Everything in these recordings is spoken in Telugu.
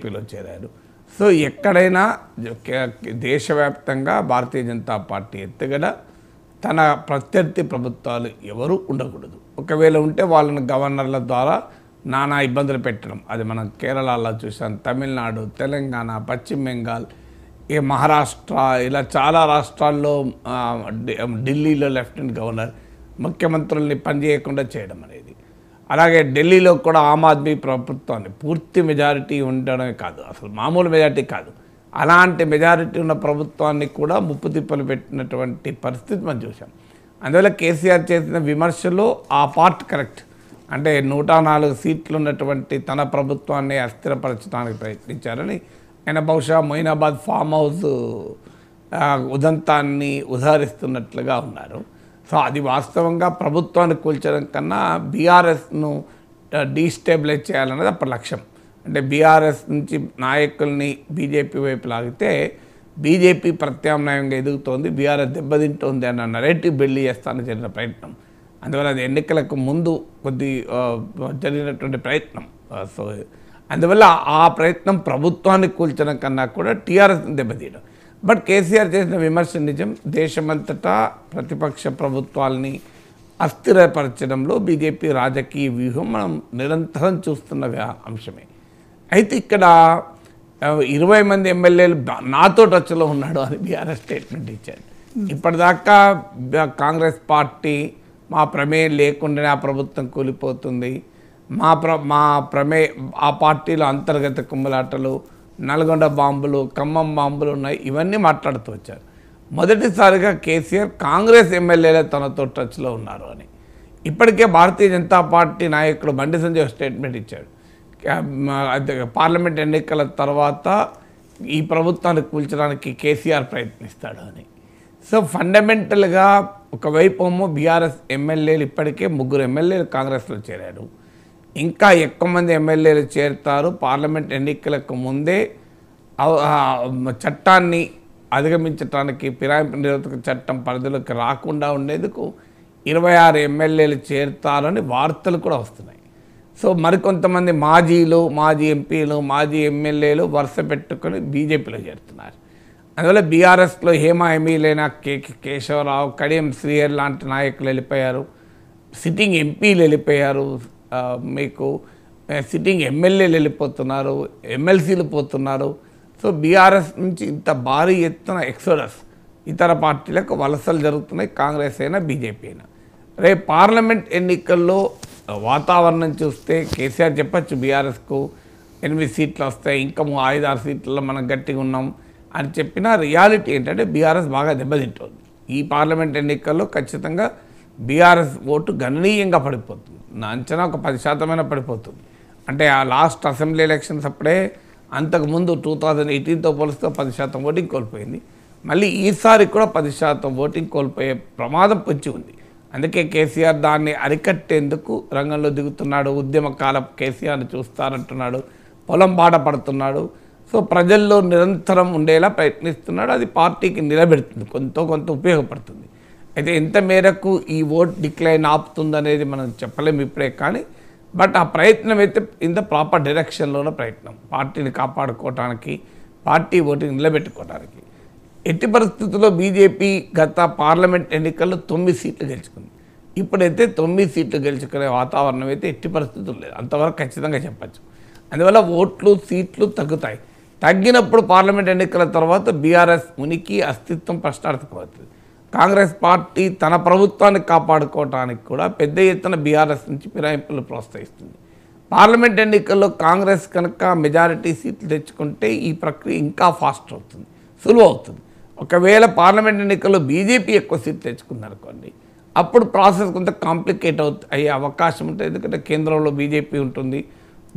ఏపీలో చేరారు సో ఎక్కడైనా దేశవ్యాప్తంగా భారతీయ జనతా పార్టీ ఎత్తుగడ తన ప్రత్యర్థి ప్రభుత్వాలు ఎవరు ఉండకూడదు ఒకవేళ ఉంటే వాళ్ళని గవర్నర్ల ద్వారా నానా ఇబ్బందులు పెట్టడం అది మనం కేరళలో చూసాం తమిళనాడు తెలంగాణ పశ్చిమ బెంగాల్ ఈ మహారాష్ట్ర ఇలా చాలా రాష్ట్రాల్లో ఢిల్లీలో లెఫ్టినెంట్ గవర్నర్ ముఖ్యమంత్రుల్ని పనిచేయకుండా చేయడం అనేది అలాగే ఢిల్లీలో కూడా ఆమ్ ఆద్మీ ప్రభుత్వాన్ని పూర్తి మెజారిటీ ఉండడమే కాదు అసలు మామూలు మెజారిటీ కాదు అలాంటి మెజారిటీ ఉన్న ప్రభుత్వాన్ని కూడా ముప్పు తిప్పలు పెట్టినటువంటి పరిస్థితి మనం చూసాం అందువల్ల కేసీఆర్ చేసిన విమర్శలు ఆ పార్ట్ కరెక్ట్ అంటే నూట నాలుగు సీట్లు ఉన్నటువంటి తన ప్రభుత్వాన్ని అస్థిరపరచడానికి ప్రయత్నించారని ఆయన బహుశా మొయినాబాద్ ఫామ్ హౌస్ ఉదంతాన్ని ఉదహరిస్తున్నట్లుగా ఉన్నారు సో అది వాస్తవంగా ప్రభుత్వాన్ని కూల్చడం కన్నా బీఆర్ఎస్ను డీస్టేబిలైజ్ చేయాలన్నది అప్పటి లక్ష్యం అంటే బీఆర్ఎస్ నుంచి నాయకుల్ని బీజేపీ వైపు లాగితే బీజేపీ ప్రత్యామ్నాయంగా ఎదుగుతోంది బీఆర్ఎస్ దెబ్బతింటోంది అన్న నరేటివ్ బిల్డ్ చేస్తానని జరిగిన ప్రయత్నం అందువల్ల అది ఎన్నికలకు ముందు కొద్ది జరిగినటువంటి ప్రయత్నం సో అందువల్ల ఆ ప్రయత్నం ప్రభుత్వాన్ని కూల్చడం కన్నా కూడా టీఆర్ఎస్ని దెబ్బతీయడం బట్ కేసీఆర్ చేసిన విమర్శ నిజం దేశమంతటా ప్రతిపక్ష ప్రభుత్వాల్ని అస్థిరపరచడంలో బీజేపీ రాజకీయ వ్యూహం మనం నిరంతరం చూస్తున్న అంశమే అయితే ఇక్కడ ఇరవై మంది ఎమ్మెల్యేలు నాతో టచ్లో ఉన్నాడు అని బీఆర్ఎస్ స్టేట్మెంట్ ఇచ్చారు ఇప్పటిదాకా కాంగ్రెస్ పార్టీ మా ప్రమేయం లేకుండానే ఆ ప్రభుత్వం కూలిపోతుంది మా ప్ర మా ప్రమే ఆ పార్టీలో అంతర్గత కుమ్ములాటలు నల్గొండ బాంబులు ఖమ్మం బాంబులు ఉన్నాయి ఇవన్నీ మాట్లాడుతూ వచ్చారు మొదటిసారిగా కేసీఆర్ కాంగ్రెస్ ఎమ్మెల్యేలే తనతో టచ్లో ఉన్నారు అని ఇప్పటికే భారతీయ జనతా పార్టీ నాయకుడు బండి సంజయ్ స్టేట్మెంట్ ఇచ్చాడు పార్లమెంట్ ఎన్నికల తర్వాత ఈ ప్రభుత్వాన్ని కూల్చడానికి కేసీఆర్ ప్రయత్నిస్తాడు అని సో ఫండమెంటల్గా ఒకవైపు ఏమో బీఆర్ఎస్ ఎమ్మెల్యేలు ఇప్పటికే ముగ్గురు ఎమ్మెల్యేలు కాంగ్రెస్లో చేరారు ఇంకా ఎక్కువ మంది ఎమ్మెల్యేలు చేరుతారు పార్లమెంట్ ఎన్నికలకు ముందే చట్టాన్ని అధిగమించడానికి ఫిరాయింపు నిరోధక చట్టం పరిధిలోకి రాకుండా ఉండేందుకు ఇరవై ఆరు ఎమ్మెల్యేలు చేరుతారని వార్తలు కూడా వస్తున్నాయి సో మరికొంతమంది మాజీలు మాజీ ఎంపీలు మాజీ ఎమ్మెల్యేలు వరుస పెట్టుకొని బీజేపీలో చేరుతున్నారు అందువల్ల బీఆర్ఎస్లో హేమా ఎమ్మెల్యేన కే కేశవరావు కడియం శ్రీహర్ లాంటి నాయకులు వెళ్ళిపోయారు సిట్టింగ్ ఎంపీలు వెళ్ళిపోయారు మీకు సిట్టింగ్ ఎమ్మెల్యేలు వెళ్ళిపోతున్నారు ఎమ్మెల్సీలు పోతున్నారు సో బీఆర్ఎస్ నుంచి ఇంత భారీ ఎత్తున ఎక్సోడస్ ఇతర పార్టీలకు వలసలు జరుగుతున్నాయి కాంగ్రెస్ అయినా బీజేపీ అయినా రేపు పార్లమెంట్ ఎన్నికల్లో వాతావరణం చూస్తే కేసీఆర్ చెప్పచ్చు బీఆర్ఎస్కు ఎనిమిది సీట్లు వస్తాయి ఇంకా ఐదు ఆరు సీట్లలో మనం గట్టిగా ఉన్నాం అని చెప్పిన రియాలిటీ ఏంటంటే బీఆర్ఎస్ బాగా దెబ్బతింటుంది ఈ పార్లమెంట్ ఎన్నికల్లో ఖచ్చితంగా బీఆర్ఎస్ ఓటు గణనీయంగా పడిపోతుంది నా అంచనా ఒక పది శాతమైన పడిపోతుంది అంటే ఆ లాస్ట్ అసెంబ్లీ ఎలక్షన్స్ అప్పుడే అంతకుముందు టూ థౌజండ్ ఎయిటీన్తో పోలిస్తే పది శాతం ఓటింగ్ కోల్పోయింది మళ్ళీ ఈసారి కూడా పది శాతం ఓటింగ్ కోల్పోయే ప్రమాదం పొంచి ఉంది అందుకే కేసీఆర్ దాన్ని అరికట్టేందుకు రంగంలో దిగుతున్నాడు ఉద్యమకాల కేసీఆర్ని చూస్తానంటున్నాడు పొలం బాట పడుతున్నాడు సో ప్రజల్లో నిరంతరం ఉండేలా ప్రయత్నిస్తున్నాడు అది పార్టీకి నిలబెడుతుంది కొంత కొంత ఉపయోగపడుతుంది అయితే ఎంత మేరకు ఈ ఓట్ డిక్లైన్ ఆపుతుందనేది మనం చెప్పలేము ఇప్పుడే కానీ బట్ ఆ ప్రయత్నం అయితే ఇంత ప్రాపర్ డైరెక్షన్లోనే ప్రయత్నం పార్టీని కాపాడుకోవటానికి పార్టీ ఓటుని నిలబెట్టుకోవడానికి ఎట్టి పరిస్థితుల్లో బీజేపీ గత పార్లమెంట్ ఎన్నికల్లో తొమ్మిది సీట్లు గెలుచుకుంది ఇప్పుడైతే తొమ్మిది సీట్లు గెలుచుకునే వాతావరణం అయితే ఎట్టి పరిస్థితులు లేదు అంతవరకు ఖచ్చితంగా చెప్పచ్చు అందువల్ల ఓట్లు సీట్లు తగ్గుతాయి తగ్గినప్పుడు పార్లమెంట్ ఎన్నికల తర్వాత బీఆర్ఎస్ ఉనికి అస్తిత్వం ప్రశ్నార్థకమవుతుంది కాంగ్రెస్ పార్టీ తన ప్రభుత్వాన్ని కాపాడుకోవడానికి కూడా పెద్ద ఎత్తున బీఆర్ఎస్ నుంచి ఫిరాయింపులు ప్రోత్సహిస్తుంది పార్లమెంట్ ఎన్నికల్లో కాంగ్రెస్ కనుక మెజారిటీ సీట్లు తెచ్చుకుంటే ఈ ప్రక్రియ ఇంకా ఫాస్ట్ అవుతుంది సులువు అవుతుంది ఒకవేళ పార్లమెంట్ ఎన్నికల్లో బీజేపీ ఎక్కువ సీట్లు తెచ్చుకుందనుకోండి అప్పుడు ప్రాసెస్ కొంత కాంప్లికేట్ అవు అయ్యే అవకాశం ఉంటుంది ఎందుకంటే కేంద్రంలో బీజేపీ ఉంటుంది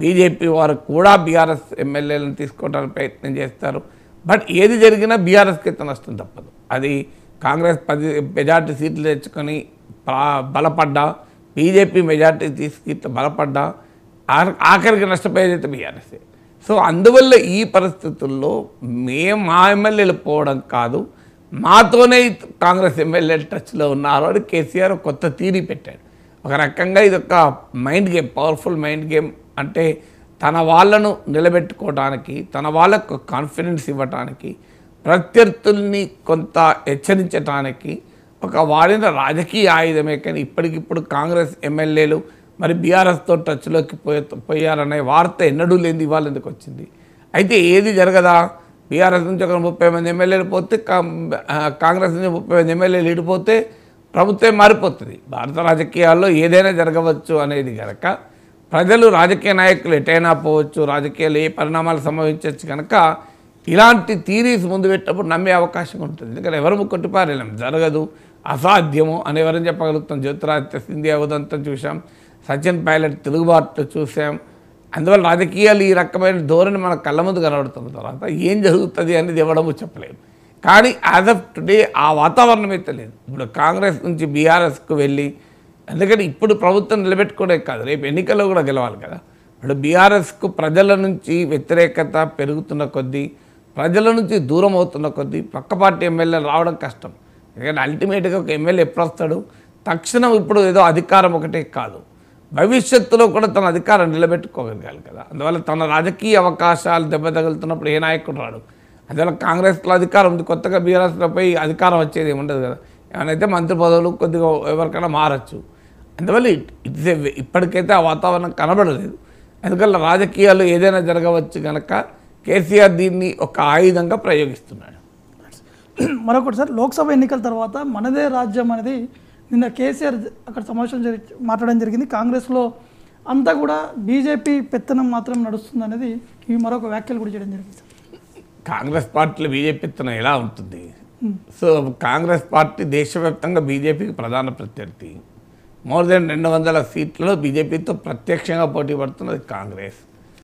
బీజేపీ వారు కూడా బీఆర్ఎస్ ఎమ్మెల్యేలను తీసుకోవడానికి ప్రయత్నం చేస్తారు బట్ ఏది జరిగినా బీఆర్ఎస్కి అయితే నష్టం తప్పదు అది కాంగ్రెస్ పది మెజార్టీ సీట్లు తెచ్చుకొని బలపడ్డా బీజేపీ మెజార్టీ సీట్లు బలపడ్డా ఆఖరికి అయితే బీఆర్ఎస్ సో అందువల్ల ఈ పరిస్థితుల్లో మేము మా ఎమ్మెల్యేలు పోవడం కాదు మాతోనే కాంగ్రెస్ ఎమ్మెల్యే టచ్లో ఉన్నారు అని కేసీఆర్ కొత్త తీరి పెట్టాడు ఒక రకంగా ఇది ఒక mind game powerful mind game అంటే తన వాళ్లను నిలబెట్టుకోవడానికి తన వాళ్ళకు కాన్ఫిడెన్స్ ఇవ్వటానికి ప్రత్యర్థుల్ని కొంత హెచ్చరించడానికి ఒక వాడిన రాజకీయ ఆయుధమే కానీ ఇప్పటికిప్పుడు కాంగ్రెస్ ఎమ్మెల్యేలు మరి బీఆర్ఎస్తో టచ్లోకి పోయే పోయారనే వార్త ఎన్నడూ లేని ఇవాళ ఎందుకు వచ్చింది అయితే ఏది జరగదా బీఆర్ఎస్ నుంచి ఒక ముప్పై మంది ఎమ్మెల్యేలు పోతే కాంగ్రెస్ నుంచి ముప్పై మంది ఎమ్మెల్యేలు ఇడిపోతే ప్రభుత్వం మారిపోతుంది భారత రాజకీయాల్లో ఏదైనా జరగవచ్చు అనేది కనుక ప్రజలు రాజకీయ నాయకులు ఎటైనా పోవచ్చు రాజకీయాలు ఏ పరిణామాలు సంభవించవచ్చు కనుక ఇలాంటి థీరీస్ ముందు పెట్టినప్పుడు నమ్మే అవకాశం ఉంటుంది ఎందుకంటే ఎవరు కొట్టిపారేలేం జరగదు అసాధ్యము అని ఎవరని చెప్పగలుగుతాం జ్యోతిరాదిత్య సింధియా ఉదంతం చూసాం సచిన్ పైలట్ తెలుగుబాటు చూసాం అందువల్ల రాజకీయాలు ఈ రకమైన ధోరణి మన కళ్ళ ముందు కనబడుతున్న తర్వాత ఏం జరుగుతుంది అనేది ఇవ్వడము చెప్పలేము కానీ యాజ్ ఆఫ్ టుడే ఆ వాతావరణం అయితే లేదు ఇప్పుడు కాంగ్రెస్ నుంచి బీఆర్ఎస్కు వెళ్ళి ఎందుకంటే ఇప్పుడు ప్రభుత్వం నిలబెట్టుకోవడే కాదు రేపు ఎన్నికల్లో కూడా గెలవాలి కదా ఇప్పుడు బీఆర్ఎస్కు ప్రజల నుంచి వ్యతిరేకత పెరుగుతున్న కొద్దీ ప్రజల నుంచి దూరం అవుతున్న కొద్దీ పక్క పార్టీ ఎమ్మెల్యే రావడం కష్టం ఎందుకంటే అల్టిమేట్గా ఒక ఎమ్మెల్యే ఎప్పుడు వస్తాడు తక్షణం ఇప్పుడు ఏదో అధికారం ఒకటే కాదు భవిష్యత్తులో కూడా తన అధికారం నిలబెట్టుకోగలగాలి కదా అందువల్ల తన రాజకీయ అవకాశాలు దెబ్బతగులుతున్నప్పుడు ఏ నాయకుడు రాడు అందువల్ల కాంగ్రెస్లో అధికారం ఉంది కొత్తగా బీఆర్ఎస్లపై అధికారం వచ్చేది ఉండదు కదా ఏమైనా మంత్రి పదవులు కొద్దిగా ఎవరికైనా మారచ్చు అందువల్ల ఇట్ ఇప్పటికైతే ఆ వాతావరణం కనబడలేదు ఎందుకంటే రాజకీయాలు ఏదైనా జరగవచ్చు కనుక కేసీఆర్ దీన్ని ఒక ఆయుధంగా ప్రయోగిస్తున్నాడు మరొకటి సార్ లోక్సభ ఎన్నికల తర్వాత మనదే రాజ్యం అనేది నిన్న కేసీఆర్ అక్కడ సమావేశం జరి మాట్లాడడం జరిగింది కాంగ్రెస్లో అంతా కూడా బీజేపీ పెత్తనం మాత్రం నడుస్తుంది అనేది ఈ మరొక వ్యాఖ్యలు కూడా చేయడం జరిగింది కాంగ్రెస్ పార్టీలో బీజేపీ పెత్తనం ఎలా ఉంటుంది సో కాంగ్రెస్ పార్టీ దేశవ్యాప్తంగా బీజేపీకి ప్రధాన ప్రత్యర్థి మోర్ దెన్ రెండు వందల సీట్లలో బీజేపీతో ప్రత్యక్షంగా పోటీ పడుతున్నది కాంగ్రెస్